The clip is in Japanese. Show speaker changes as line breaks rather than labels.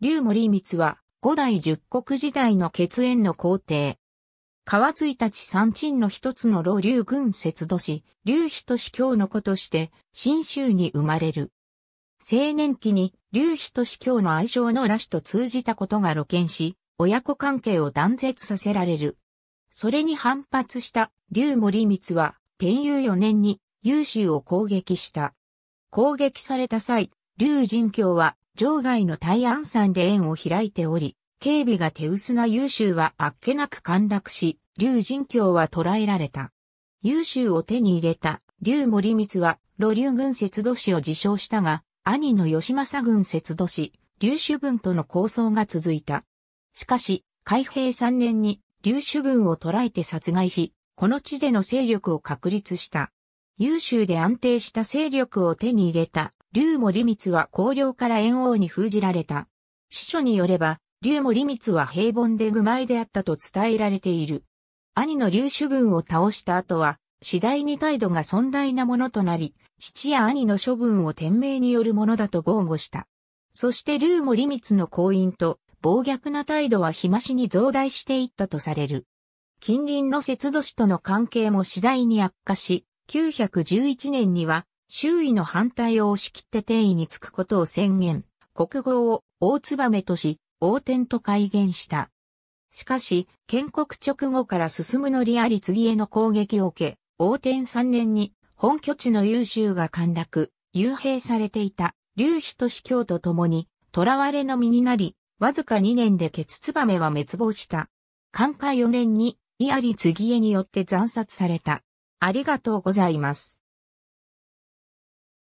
竜森光は、五代十国時代の血縁の皇帝。河津いたち三鎮の一つの老竜軍節度市、竜と司教の子として、新州に生まれる。青年期に、竜と司教の愛称の羅氏と通じたことが露見し、親子関係を断絶させられる。それに反発した竜森光は、天佑四年に、優州を攻撃した。攻撃された際、龍神教は、場外の大安山で園を開いており、警備が手薄な優秀はあっけなく陥落し、龍神教は捕らえられた。優秀を手に入れた龍森光は、露竜軍節度師を自称したが、兄の吉政軍節度師。龍主文との抗争が続いた。しかし、開平三年に龍主文を捕らえて殺害し、この地での勢力を確立した。優秀で安定した勢力を手に入れた竜森光は公領から猿王に封じられた。司書によれば、竜森光は平凡で愚昧であったと伝えられている。兄の竜主文を倒した後は、次第に態度が尊大なものとなり、父や兄の処分を天命によるものだと豪語した。そして竜森光の行員と暴虐な態度は日増しに増大していったとされる。近隣の節度師との関係も次第に悪化し、911年には周囲の反対を押し切って定位につくことを宣言、国号を大燕とし、王天と改元した。しかし、建国直後から進むのりあり次への攻撃を受け、王天3年に本拠地の優秀が陥落、幽閉されていた、劉飛と司教と共に、囚われの身になり、わずか2年でケツツバメは滅亡した。寛化4年に、イアリ継へによって惨殺された。ありがとうございます。